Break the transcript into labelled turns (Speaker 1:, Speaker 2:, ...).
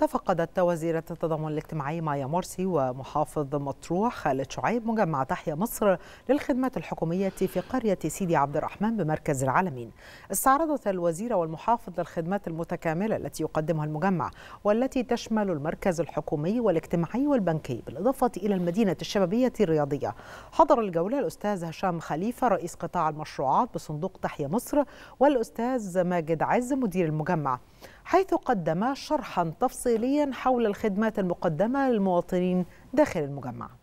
Speaker 1: تفقدت وزيرة التضامن الاجتماعي مايا مرسي ومحافظ مطروح خالد شعيب مجمع تحيا مصر للخدمات الحكومية في قرية سيدي عبد الرحمن بمركز العالمين استعرضت الوزيرة والمحافظ للخدمات المتكاملة التي يقدمها المجمع والتي تشمل المركز الحكومي والاجتماعي والبنكي بالإضافة إلى المدينة الشبابية الرياضية حضر الجولة الأستاذ هشام خليفة رئيس قطاع المشروعات بصندوق تحيا مصر والأستاذ ماجد عز مدير المجمع حيث قدم شرحا تفصيليا حول الخدمات المقدمة للمواطنين داخل المجمع